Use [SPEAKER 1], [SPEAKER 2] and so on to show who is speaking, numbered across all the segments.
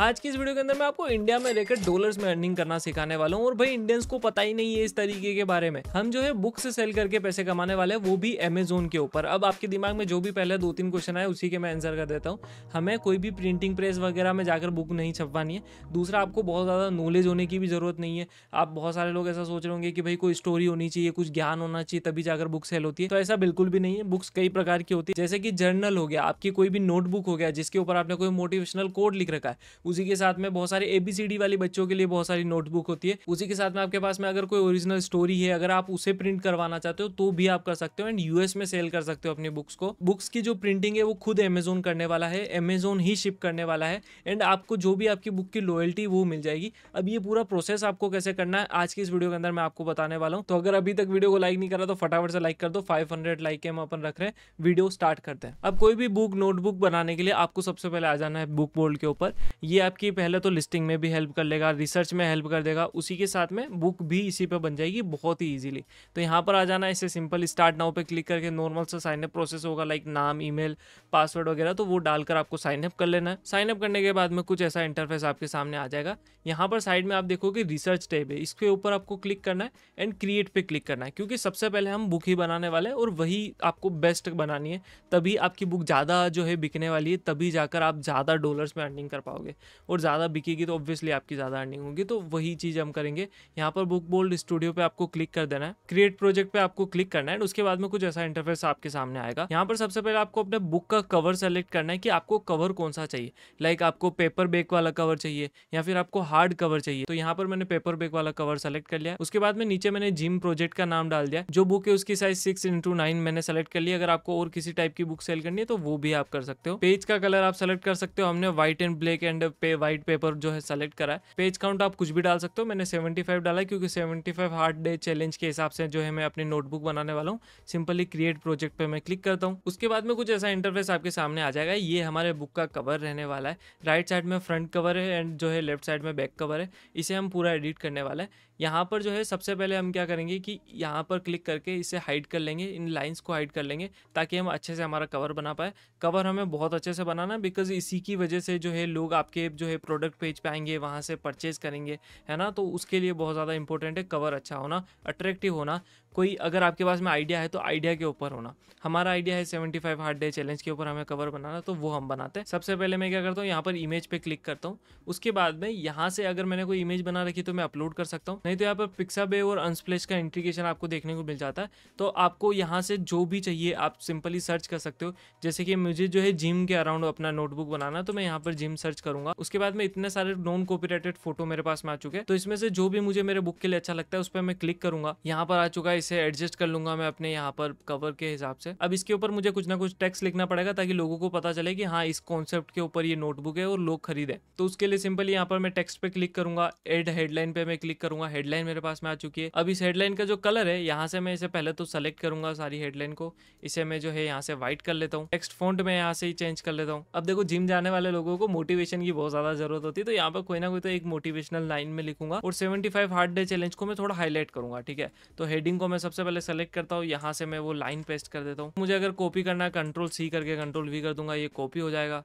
[SPEAKER 1] आज की इस वीडियो के अंदर मैं आपको इंडिया में रहकर डॉलर्स में अर्निंग करना सिखाने वाला हूँ और भाई इंडियंस को पता ही नहीं है इस तरीके के बारे में हम जो है बुक्स से सेल करके पैसे कमाने वाले हैं वो भी अमेजोन के ऊपर अब आपके दिमाग में जो भी पहले दो तीन क्वेश्चन आए उसी के मैं आंसर कर देता हूँ हमें कोई भी प्रिंटिंग प्रेस वगैरह में जाकर बुक नहीं छपवानी है दूसरा आपको बहुत ज़्यादा नॉलेज होने की भी जरूरत नहीं है आप बहुत सारे लोग ऐसा सोच रहे होंगे कि भाई कोई स्टोरी होनी चाहिए कुछ ज्ञान होना चाहिए तभी जाकर बुक सेल होती है तो ऐसा बिल्कुल भी नहीं है बुक्स कई प्रकार की होती है जैसे कि जर्नल हो गया आपकी कोई भी नोटबुक हो गया जिसके ऊपर आपने कोई मोटिवेशनल कोड लिख रखा है उसी के साथ में बहुत सारे एबीसीडी वाले बच्चों के लिए बहुत सारी नोटबुक होती है उसी के साथ में आपके पास में अगर कोई ओरिजिनल स्टोरी है अगर आप उसे प्रिंट करवाना चाहते हो तो भी आप कर सकते हो एंड यूएस में सेल कर सकते हो अपनी बुक्स को बुक्स की जो प्रिंटिंग है वो खुद अमेजोन करने वाला है अमेजोन ही शिप करने वाला है एंड आपको जो भी आपकी बुक की लॉयल्टी वो मिल जाएगी अब ये पूरा प्रोसेस आपको कैसे करना है आज की इस वीडियो के अंदर मैं आपको बताने वाला हूँ तो अगर अभी तक वीडियो को लाइक नहीं करा तो फटाफट से लाइक कर दो फाइव लाइक हम अपन रख रहे हैं वीडियो स्टार्ट करते हैं अब कोई भी बुक नोटबुक बनाने के लिए आपको सबसे पहले आ जाना है बुक बोर्ड के ऊपर ये आपकी पहले तो लिस्टिंग में भी हेल्प कर लेगा रिसर्च में हेल्प कर देगा उसी के साथ में बुक भी इसी पर बन जाएगी बहुत ही ईजिली तो यहाँ पर आ जाना इसे सिंपल स्टार्ट नाउ पर क्लिक करके नॉर्मल सा साइन अप प्रोसेस होगा लाइक नाम ई पासवर्ड वगैरह तो वो डालकर आपको साइन अप कर लेना है साइन अप करने के बाद में कुछ ऐसा इंटरफेस आपके सामने आ जाएगा यहाँ पर साइड में आप देखोगे रिसर्च टैब है इसके ऊपर आपको क्लिक करना है एंड क्रिएट पे क्लिक करना है क्योंकि सबसे पहले हम बुक ही बनाने वाले हैं और वही आपको बेस्ट बनानी है तभी आपकी बुक ज़्यादा जो है बिकने वाली है तभी जाकर आप ज़्यादा डॉलर्स में अर्निंग कर पाओगे और ज़्यादा बिकेगी तो ऑब्वियसली आपकी ज़्यादा अर्निंग होगी तो वही चीज़ हम करेंगे यहाँ पर बुक बोल्ड स्टूडियो पे आपको क्लिक कर देना है क्रिएट प्रोजेक्ट पे आपको क्लिक करना है उसके बाद में कुछ ऐसा इंटरफेस आपके सामने आएगा यहाँ पर सबसे पहले आपको अपने बुक का कवर सेलेक्ट करना है कि आपको कवर कौन सा चाहिए लाइक आपको पेपर बेक वाला कवर चाहिए या फिर आपको हार्ड कवर चाहिए तो यहाँ पर मैंने पेपर बेक वाला कवर सेलेक्ट कर लिया उसके बाद में नीचे मैंने जिम प्रोजेक्ट का नाम डाल दिया जो बुक है उसकी साइज सिक्स इंटू नाइन मैंने सेलेक्ट कर लिया अगर आपको और किसी टाइप की बुक सेल करनी है तो वो भी आप कर सकते हो पेज का कलर आप सेलेक्ट कर सकते हो हमने व्हाइट एंड ब्लैक एंड पे व्हाइट पेपर जो है सेलेक्ट करा है पेज काउंट आप कुछ भी डाल सकते हो मैंने 75 डाला क्योंकि 75 हार्ड डे चैलेंज के हिसाब से जो है मैं अपनी नोटबुक बनाने वाला हूँ सिंपली क्रिएट प्रोजेक्ट पे मैं क्लिक करता हूँ उसके बाद में कुछ ऐसा इंटरफेस आपके सामने आ जाएगा ये हमारे बुक का कवर रहने वाला है राइट साइड में फ्रंट कवर है एंड जो है लेफ्ट साइड में बैक कवर है इसे हम पूरा एडिट करने वाला है यहाँ पर जो है सबसे पहले हम क्या करेंगे कि यहाँ पर क्लिक करके इसे हाइड कर लेंगे इन लाइन्स को हाइड कर लेंगे ताकि हम अच्छे से हमारा कवर बना पाए कवर हमें बहुत अच्छे से बनाना बिकॉज इसी की वजह से जो है लोग आपके जो है प्रोडक्ट पेज पे आएंगे वहाँ से परचेज़ करेंगे है ना तो उसके लिए बहुत ज़्यादा इंपॉर्टेंट है कवर अच्छा होना अट्रैक्टिव होना कोई अगर आपके पास में आइडिया है तो आइडिया के ऊपर होना हमारा आइडिया है seventy five hard day challenge के ऊपर हमें कवर बनाना तो वो हम बनाते हैं सबसे पहले मैं क्या करता हूँ यहाँ पर इमेज पे क्लिक करता हूँ उसके बाद में यहाँ से अगर मैंने कोई इमेज बना रखी तो मैं अपलोड कर सकता हूँ नहीं तो यहाँ पर पिक्सा बे और अनस्प्लेश का इंटीग्रेशन आपको देखने को मिल जाता है तो आपको यहाँ से जो भी चाहिए आप सिंपली सर्च कर सकते हो जैसे कि मुझे जो है जिम के अराउंड अपना नोटबुक बनाना तो मैं यहाँ पर जिम सर्च करूंगा उसके बाद में इतने सारे नॉन कॉपीराइटेड फोटो मेरे पास में आ चुके हैं तो इसमें से जो भी मुझे मेरे बुक के लिए अच्छा लगता है उस पर मैं क्लिक करूंगा यहाँ पर आ चुका है इसे एडजस्ट कर लूंगा मैं अपने यहाँ पर कवर के हिसाब से अब इसके ऊपर मुझे कुछ ना कुछ टेक्स्ट लिखना पड़ेगा ताकि लोगों को पता चले कि हाँ इस कॉन्सेप्ट के ऊपर ये नोटबुक है और लोग खरीदे तो उसके लिए सिंपली यहाँ पर मैं टेक्स्ट पे क्लिक करूंगा एड हेडलाइन पे मैं क्लिक करूंगा हेडलाइन मेरे पास में आ चुकी है अब इस हेडलाइन का जो कलर है यहाँ से मैं इसे पहले तो सेलेक्ट करूंगा सारी हेडलाइन को इसे मैं जो है यहाँ से व्हाइट कर लेता हूँ नेक्स्ट फोन्ट में यहाँ से ही चेंज कर लेता हूँ अब देखो जिम जाने वाले लोगों को मोटिवेशन की बहुत ज्यादा जरूरत होती है तो यहाँ पर कोई ना कोई तो एक मोटिवेशनल लाइन में लिखूंगा और seventy five hard day challenge को मैं थोड़ा हाईलाइट करूंगा ठीक है तो हेडिंग को मैं सबसे पहले सेलेक्ट करता हूँ यहाँ से मैं वो लाइन पेस्ट कर देता हूँ मुझे अगर कॉपी करना है कंट्रोल सी करके कंट्रोल वी कर दूंगा ये कॉपी हो जाएगा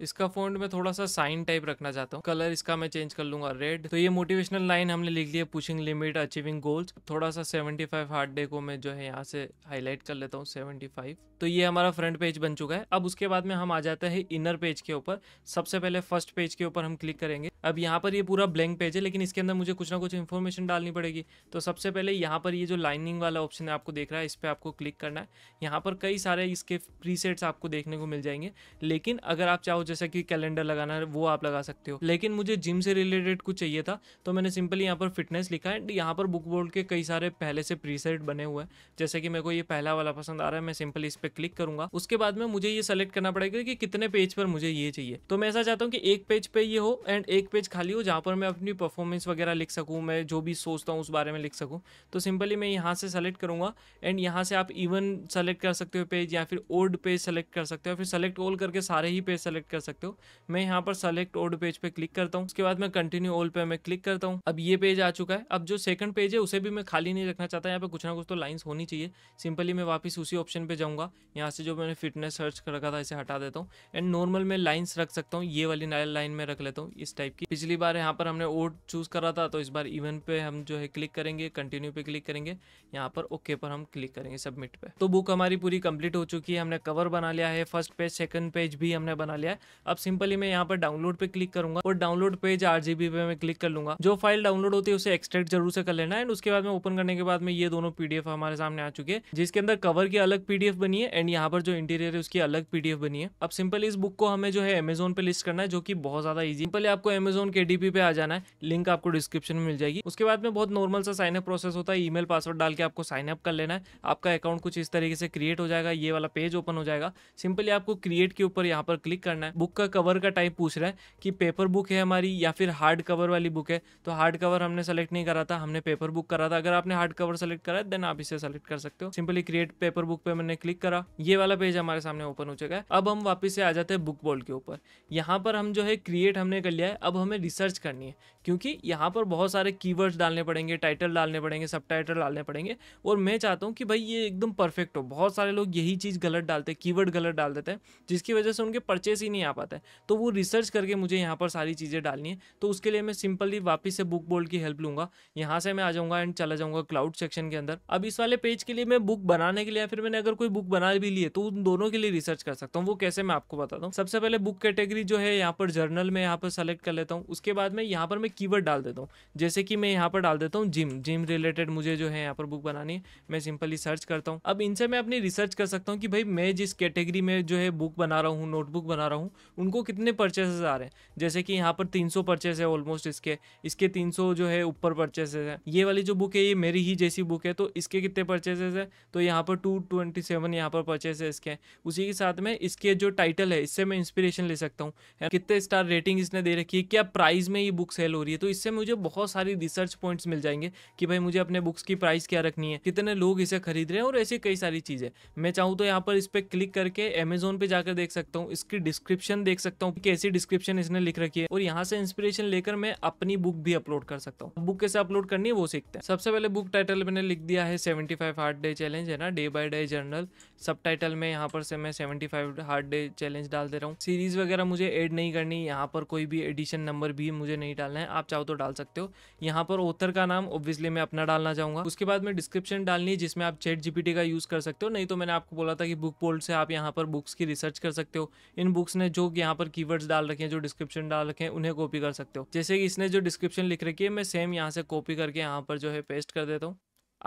[SPEAKER 1] इसका फोन में थोड़ा सा साइन टाइप रखना चाहता हूँ कलर इसका मैं चेंज कर लूंगा रेड तो ये मोटिवेशनल लाइन हमने लिख लिया पुशिंग लिमिट अचीविंग गोल्स थोड़ा सा 75 हार्ड डे को मैं जो है यहाँ से हाईलाइट कर लेता हूँ 75 तो ये हमारा फ्रंट पेज बन चुका है अब उसके बाद में हम आ जाते हैं इनर पेज के ऊपर सबसे पहले फर्स्ट पेज के ऊपर हम क्लिक करेंगे अब यहाँ पर ये पूरा ब्लैंक पेज है लेकिन इसके अंदर मुझे कुछ ना कुछ इन्फॉर्मेशन डालनी पड़ेगी तो सबसे पहले यहाँ पर ये जो लाइनिंग वाला ऑप्शन है आपको देख रहा है इस पर आपको क्लिक करना है यहाँ पर कई सारे इसके प्री आपको देखने को मिल जाएंगे लेकिन अगर आप चाहो जैसा कि कैलेंडर लगाना है वो आप लगा सकते हो लेकिन मुझे जिम से रिलेटेड कुछ चाहिए था तो मैंने सिंपली यहाँ पर फिटनेस लिखा है एंड यहाँ पर बुक बोर्ड के कई सारे पहले से प्रीसेट बने हुए हैं जैसे कि मेरे को ये पहला वाला पसंद आ रहा है मैं सिंपली इस पर क्लिक करूंगा उसके बाद में मुझे ये सेलेक्ट करना पड़ेगा कि कितने पेज पर मुझे ये चाहिए तो मैं ऐसा चाहता हूँ कि एक पेज पर ये हो एंड एक पेज खाली हो जहाँ पर मैं अपनी परफॉर्मेंस वगैरह लिख सकूँ मैं जो भी सोचता हूँ उस बारे में लिख सकूँ तो सिंपली मैं यहाँ से सेलेक्ट करूँगा एंड यहाँ से आप इवन सेलेक्ट कर सकते हो पेज या फिर ओल्ड पेज सेलेक्ट कर सकते हो फिर सेलेक्ट ऑल करके सारे ही पेज सेलेक्ट कर सकते हो मैं यहाँ पर सेलेक्ट ओल्ड पेज पे क्लिक करता हूँ उसके बाद मैं कंटिन्यू ओल्ड पे मैं क्लिक करता हूँ अब ये पेज आ चुका है अब जो सेकंड पेज है उसे भी मैं खाली नहीं रखना चाहता यहाँ पे कुछ ना कुछ तो लाइन्स होनी चाहिए सिंपली मैं वापस उसी ऑप्शन पे जाऊँगा यहाँ से जो मैंने फिटनेस सर्च कर रखा था इसे हटा देता हूँ एंड नॉर्मल मैं लाइन्स रख सकता हूँ ये वाली लाइन में रख लेता हूँ इस टाइप की पिछली बार यहाँ पर हमने ओड चूज़ करा था तो इस बार इवन पे हम जो है क्लिक करेंगे कंटिन्यू पे क्लिक करेंगे यहाँ पर ओके पर हम क्लिक करेंगे सबमिट पे तो बुक हमारी पूरी कंप्लीट हो चुकी है हमने कवर बना लिया है फर्स्ट पेज सेकंड पेज भी हमने बना लिया है अब सिंपली मैं यहाँ पर डाउनलोड पे क्लिक करूंगा और डाउनलोड पेज आर पे मैं क्लिक कर लूंगा जो फाइल डाउनलोड होती है उसे एक्सट्रैक्ट जरूर से कर लेना एंड उसके बाद में ओपन करने के बाद में ये दोनों पीडीएफ हमारे सामने आ चुके हैं जिसके अंदर कवर की अलग पीडीएफ बनी है एंड यहाँ पर जो इंटीरियर है उसकी अलग पीडीएफ बनी है अब सिंपल इस बुक को हमें जो है अमेजोन पे लिस्ट करना है जो की बहुत ज्यादा इजी सिंपली आपको अमेजोन के डीपी पे आ जाना है लिंक आपको डिस्क्रिप्शन में मिल जाएगी उसके बाद में बहुत नॉर्मल सा साइनअप प्रोसेस होता है ईमेल पासवर्ड डाल के आपको साइन अप कर लेना है आपका अकाउंट कुछ इस तरीके से क्रिएट हो जाएगा ये वाला पेज ओपन हो जाएगा सिंपली आपको क्रिएट के ऊपर यहाँ पर क्लिक करना है है बुक का कवर का टाइप पूछ रहा है कि पेपर बुक है हमारी या फिर हार्ड कवर वाली बुक है तो हार्ड कवर हमने सेलेक्ट नहीं करा था हमने पेपर बुक करा था अगर आपने हार्ड कवर सेलेक्ट करा है देन आप इसे सेलेक्ट कर सकते हो सिंपली क्रिएट पेपर बुक पे मैंने क्लिक करा ये वाला पेज हमारे सामने ओपन हो चुका है अब हम वापस से आ जाते हैं बुक बॉल के ऊपर यहाँ पर हम जो है क्रिएट हमने कर लिया है अब हमें रिसर्च करनी है क्योंकि यहाँ पर बहुत सारे कीवर्ड्स डालने पड़ेंगे टाइटल डालने पड़ेंगे सब डालने पड़ेंगे और मैं चाहता हूँ कि भाई ये एकदम परफेक्ट हो बहुत सारे लोग यही चीज़ गलत डालते हैं कीवर्ड गलत डाल देते हैं जिसकी वजह से उनके परचेस ही नहीं नहीं आ पाता है तो वो रिसर्च करके मुझे यहाँ पर सारी चीज़ें डालनी है तो उसके लिए मैं सिंपली वापस से बुक बोल्ड की हेल्प लूँगा यहाँ से मैं आ जाऊँगा एंड चला जाऊँगा क्लाउड सेक्शन के अंदर अब इस वाले पेज के लिए मैं बुक बनाने के लिए या फिर मैंने अगर कोई बुक बना भी ली है तो उन दोनों के लिए रिसर्च कर सकता हूँ वो कैसे मैं आपको बताता हूँ सबसे पहले बुक कैटेगरी जो है यहाँ पर जर्नल में यहाँ पर सेलेक्ट कर लेता हूँ उसके बाद में यहाँ पर मैं की डाल देता हूँ जैसे कि मैं यहाँ पर डाल देता हूँ जिम जिम रिलेटेड मुझे जो है यहाँ पर बुक बनानी है मैं सिंपली सर्च करता हूँ अब इनसे मैं अपनी रिसर्च कर सकता हूँ कि भाई मैं जिस कैटेगरी में जो है बुक बना रहा हूँ नोटबुक बना रहा हूँ उनको कितने परचेसेस आ रहे हैं जैसे कि यहाँ पर 300 सौ परचेस है ऑलमोस्ट इसके इसके 300 जो है ऊपर परचेसेस है ये वाली जो बुक है ये मेरी ही जैसी बुक है तो इसके कितने परचेसेस है तो यहाँ पर टू ट्वेंटी सेवन यहाँ पर परचेस है इसके उसी के साथ में इसके जो टाइटल है इससे मैं इंस्पिरेशन ले सकता हूँ कितने स्टार रेटिंग इसने दे रखी है क्या प्राइस में ये बुक सेल हो रही है तो इससे मुझे बहुत सारी रिसर्च पॉइंट्स मिल जाएंगे कि भाई मुझे अपने बुक्स की प्राइस क्या रखनी है कितने लोग इसे खरीद रहे हैं और ऐसी कई सारी चीज़ें मैं चाहूँ तो यहाँ पर इस पर क्लिक करके अमेजोन पर जाकर देख सकता हूँ इसकी डिस्क्रिप्शन डिस्क्रिप्शन देख सकता हूँ कैसी डिस्क्रिप्शन इसने लिख रखी है और यहाँ से इंस्पिरेशन लेकर मैं अपनी बुक भी अपलोड कर सकता हूँ बुक कैसे अपलोड करनी है वो सीखते हैं सबसे पहले बुक टाइटल मैंने लिख दिया है seventy five hard day challenge है ना day by day journal subtitle में यहाँ पर से मैं seventy five hard day challenge डाल दे रहा हूँ सीरीज वगैरह मुझे एड नहीं करनी यहाँ पर कोई भी एडिशन नंबर भी मुझे नहीं डालना है आप चाहो तो डाल सकते हो यहाँ पर ऑथर का नाम ऑब्वियसली मैं अपना डालना चाहूंगा उसके बाद में डिस्क्रिप्शन डालनी है जिसमें आप चेट जीपीटी का यूज कर सकते हो नहीं तो मैंने आपको बोला था कि बुक पोल्ड से आप यहाँ पर बुक्स की रिसर्च कर सकते हो इन बुक्स ने जो यहाँ पर कीवर्ड्स डाल रखे हैं जो डिस्क्रिप्शन डाल रखे हैं उन्हें कॉपी कर सकते हो जैसे कि इसने जो डिस्क्रिप्शन लिख रखी है मैं सेम यहाँ से कॉपी करके यहाँ पर जो है पेस्ट कर देता हूँ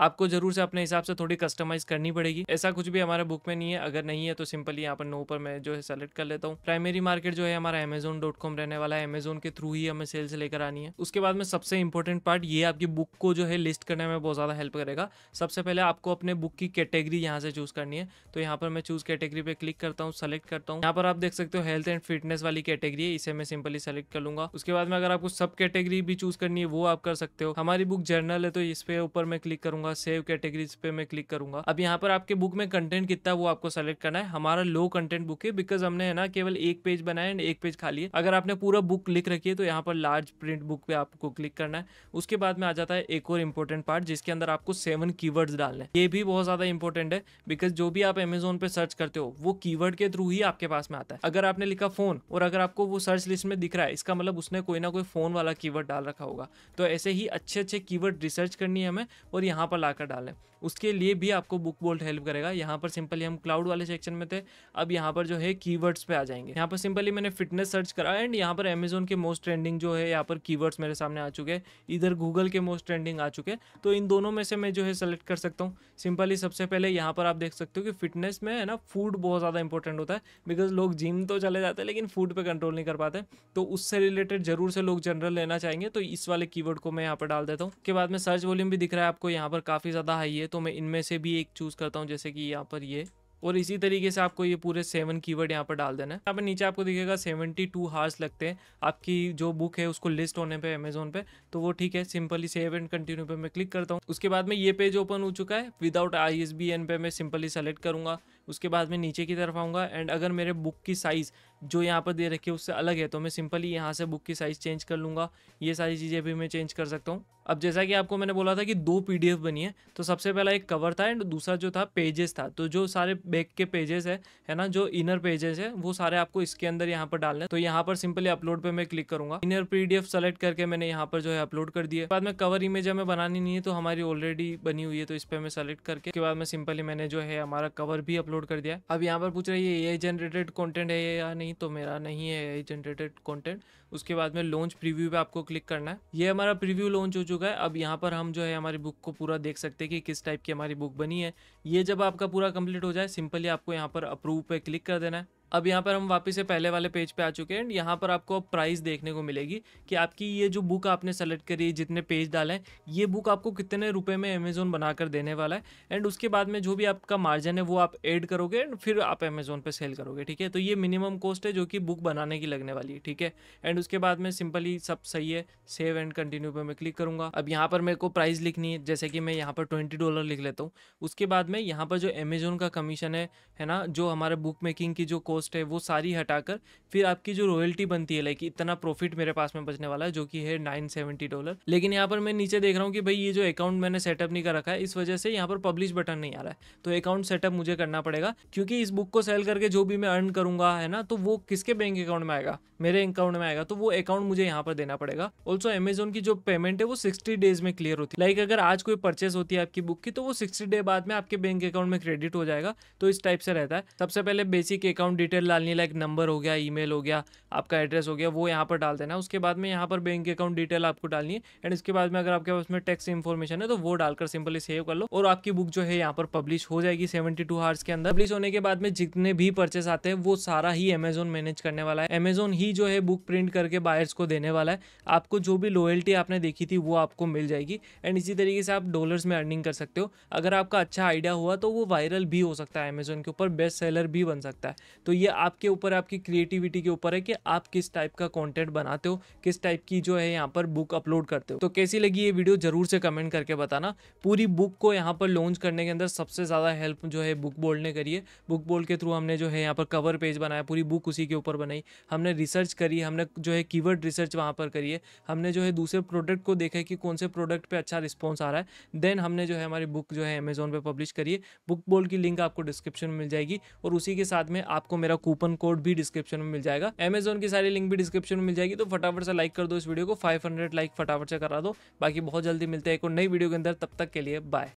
[SPEAKER 1] आपको जरूर से अपने हिसाब से थोड़ी कस्टमाइज करनी पड़ेगी ऐसा कुछ भी हमारे बुक में नहीं है अगर नहीं है तो सिंपली यहाँ पर नो पर मैं जो है सेलेक्ट कर लेता हूँ प्राइमरी मार्केट जो है हमारा अमेजोन रहने वाला है अमेजोन के थ्रू ही हमें सेल्स लेकर आनी है उसके बाद में सबसे इंपॉर्टेंट पार्ट ये आपकी बुक को जो है लिस्ट करने में बहुत ज़्यादा हेल्प करेगा सबसे पहले आपको अपने बुक की कैटेगरी यहाँ से चूज करनी है तो यहाँ पर मैं चूज कैटेगरी पे क्लिक करता हूँ सेलेक्ट करता हूँ यहाँ पर आप देख सकते हो हेल्थ एंड फिटनेस वाली कैटेगरी है इसे मैं सिंपली सेलेक्ट कर लूंगा उसके बाद में अगर आपको सब कैटेगरी भी चूज करनी है वो आप कर सकते हो हमारी बुक जर्नल है तो इस पे ऊपर मैं क्लिक करूंगा करूंगा सेव कैटेगरीज पे मैं क्लिक करूंगा अब यहाँ पर आपके बुक में कंटेंट कितना है वो आपको सेलेक्ट करना है हमारा लो कंटेंट बुक है बिकॉज हमने है ना केवल एक पेज बनाया एंड एक पेज खाली है अगर आपने पूरा बुक लिख रखी है तो यहाँ पर लार्ज प्रिंट बुक पे आपको क्लिक करना है उसके बाद में आ जाता है एक और इंपॉर्टेंट पार्ट जिसके अंदर आपको सेवन कीवर्ड्स डालने ये भी बहुत ज्यादा इंपॉर्टेंट है बिकॉज जो भी आप एमेजोन पे सर्च करते हो वो कीवर्ड के थ्रू ही आपके पास में आता है अगर आपने लिखा फोन और अगर आपको वो सर्च लिस्ट में दिख रहा है इसका मतलब उसने कोई ना कोई फोन वाला कीवर्ड डाल रखा होगा तो ऐसे ही अच्छे अच्छे कीवर्ड रिसर्च करनी है हमें और यहाँ पर को लाकर डालें उसके लिए भी आपको बुक बोल्ट हेल्प करेगा यहाँ पर सिंपली हम क्लाउड वाले सेक्शन में थे अब यहाँ पर जो है कीवर्ड्स पे आ जाएंगे यहाँ पर सिंपली मैंने फिटनेस सर्च करा एंड यहाँ पर अमेजोन के मोस्ट ट्रेंडिंग जो है यहाँ पर कीवर्ड्स मेरे सामने आ चुके हैं इधर गूगल के मोस्ट ट्रेंडिंग आ चुके हैं तो इन दोनों में से मैं जो है सेलेक्ट कर सकता हूँ सिंपली सबसे पहले यहाँ पर आप देख सकते हो कि फिटनेस में है ना फूड बहुत ज़्यादा इंपॉर्टेंट होता है बिकॉज लोग जिम तो चले जाते हैं लेकिन फूड पर कंट्रोल नहीं कर पाते तो उससे रिलेटेड जरूर से लोग जनरल लेना चाहेंगे तो इस वाले कीवर्ड को मैं यहाँ पर डाल देता हूँ के बाद में सर्च वॉल्यूम भी दिख रहा है आपको यहाँ पर काफ़ी ज़्यादा हाई है तो तो मैं इनमें से भी एक चूज़ करता हूँ जैसे कि यहाँ पर ये और इसी तरीके से आपको ये पूरे सेवन कीवर्ड यहाँ पर डाल देना है यहाँ पर नीचे आपको दिखेगा सेवेंटी टू हार्स लगते हैं आपकी जो बुक है उसको लिस्ट होने पे अमेजोन पे तो वो ठीक है सिंपली सेव एंड कंटिन्यू पे मैं क्लिक करता हूँ उसके बाद में ये पेज ओपन हो चुका है without I S B N पे मैं सिंपली सेलेक्ट करूँगा उसके बाद मैं नीचे की तरफ आऊँगा एंड अगर मेरे बुक की साइज़ जो यहाँ पर दे रखी है उससे अलग है तो मैं सिंपली यहाँ से बुक की साइज़ चेंज कर लूँगा ये सारी चीज़ें भी मैं चेंज कर सकता हूँ अब जैसा कि आपको मैंने बोला था कि दो पी बनी है तो सबसे पहला एक कवर था एंड दूसरा जो था पेजेस था तो जो सारे बैक के पेजेस है है ना जो इनर पेजेस है वो सारे आपको इसके अंदर यहाँ पर डालने तो यहाँ पर सिंपली अपलोड पे मैं क्लिक करूंगा इनर पीडीएफ सेलेक्ट करके मैंने यहाँ पर जो है अपलोड कर दिया बाद में कवर इमेज हमें बनानी नहीं है तो हमारी ऑलरेडी बनी हुई है तो इस पर मैं सेलेक्ट करके बाद में सिंपली मैंने जो है हमारा कवर भी अपलोड अपलोड कर दिया अब यहाँ पर पूछ रहा है ये ए जनरेटेड कॉन्टेंट है या नहीं तो मेरा नहीं है ए जनरेटेड कॉन्टेंट उसके बाद में लॉन्च प्रीव्यू पे आपको क्लिक करना है ये हमारा प्रीव्यू लॉन्च हो चुका है अब यहाँ पर हम जो है हमारी बुक को पूरा देख सकते हैं कि किस टाइप की हमारी बुक बनी है ये जब आपका पूरा कंप्लीट हो जाए सिंपली आपको यहाँ पर अप्रूव पे क्लिक कर देना है अब यहाँ पर हम वापस से पहले वाले पेज पे आ चुके हैं एंड यहाँ पर आपको प्राइस देखने को मिलेगी कि आपकी ये जो बुक आपने सेलेक्ट करी जितने पेज डाले हैं ये बुक आपको कितने रुपए में अमेज़ोन बनाकर देने वाला है एंड उसके बाद में जो भी आपका मार्जिन है वो आप ऐड करोगे एंड फिर आप अमेज़ोन पर सेल करोगे ठीक है तो ये मिनिमम कॉस्ट है जो कि बुक बनाने की लगने वाली है ठीक है एंड उसके बाद में सिंपली सब सही है सेव एंड कंटिन्यू पर मैं क्लिक करूँगा अब यहाँ पर मेरे को प्राइस लिखनी है जैसे कि मैं यहाँ पर ट्वेंटी डॉलर लिख लेता हूँ उसके बाद में यहाँ पर जो अमेज़ोन का कमीशन है ना जो हमारे बुक मेकिंग की जो कॉस्ट है वो सारी हटाकर फिर आपकी जो रॉयल्टी बनती है लाइक इतना प्रॉफिट मेरे पास में बचने वाला है जो कि है नाइन सेवेंटी डॉलर लेकिन यहाँ पर मैं नीचे देख रहा हूँ कि भाई ये जो अकाउंट मैंने सेटअप नहीं कर रखा है इस वजह से यहाँ पर पब्लिश बटन नहीं आ रहा है तो अकाउंट सेटअप मुझे करना पड़ेगा क्योंकि इस बुक को सेल करके जो भी मैं अर्न करूंगा है ना तो वो किसके बैंक अकाउंट में आएगा मेरे अकाउंट में आएगा तो वो अकाउंट मुझे यहाँ पर देना पड़ेगा ऑल्सो अमेजोन की जो पेमेंट है वो सिक्सटी डेज में क्लियर होती है लाइक अगर आज कोई परचेस होती है आपकी बुक की तो वो सिक्सटी डे बाद में आपके बैंक अकाउंट में क्रेडिट हो जाएगा तो इस टाइप से रहता है सबसे पहले बेसिक अकाउंट डिटेल डालनी लाइक नंबर हो गया ईमेल हो गया आपका एड्रेस हो गया वो यहाँ पर डाल देना उसके बाद में यहाँ पर बैंक अकाउंट डिटेल आपको डालनी है एंड इसके बाद में अगर आपके पास में टैक्स इन्फॉर्मेशन है तो वो डालकर सिंपली सेव कर लो और आपकी बुक जो है यहाँ पर पब्लिश हो जाएगी सेवेंटी टू आवर्स के अंदर पब्लिश होने के बाद में जितने भी परचेस आते हैं वो सारा ही अमेजोन मैनेज करने वाला है अमेजोन ही जो है बुक प्रिंट करके बायर्स को देने वाला है आपको जो भी लॉयल्टी आपने देखी थी वो आपको मिल जाएगी एंड इसी तरीके से आप डॉलर्स में अर्निंग कर सकते हो अगर आपका अच्छा आइडिया हुआ तो वो वायरल भी हो सकता है अमेजोन के ऊपर बेस्ट सेलर भी बन सकता है तो ये आपके ऊपर आपकी क्रिएटिविटी के ऊपर है कि आप किस टाइप का कंटेंट बनाते हो किस टाइप की जो है यहाँ पर बुक अपलोड करते हो तो कैसी लगी ये वीडियो ज़रूर से कमेंट करके बताना पूरी बुक को यहाँ पर लॉन्च करने के अंदर सबसे ज़्यादा हेल्प जो है बुक बोल्ड ने करी है बुक बोल्ड के थ्रू हमने जो है यहाँ पर कवर पेज बनाया पूरी बुक उसी के ऊपर बनाई हमने रिसर्च करी हमने जो है कीवर्ड रिसर्च वहाँ पर करी है हमने जो है दूसरे प्रोडक्ट को देखा है कि कौन से प्रोडक्ट पर अच्छा रिस्पॉन्स आ रहा है देन हमने जो है हमारी बुक जो है अमेजोन पर पब्लिश करी है बुक बोल्ड की लिंक आपको डिस्क्रिप्शन में मिल जाएगी और उसी के साथ में आपको मेरा कूपन कोड भी डिस्क्रिप्शन में मिल जाएगा अमेजोन की सारी लिंक भी डिस्क्रिप्शन में मिल जाएगी तो फटाफट से लाइक कर दो इस वीडियो को फाइव लाइक फटाफट से करा दो बाकी बहुत जल्दी मिलते हैं एक और नई वीडियो के अंदर तब तक के लिए बाय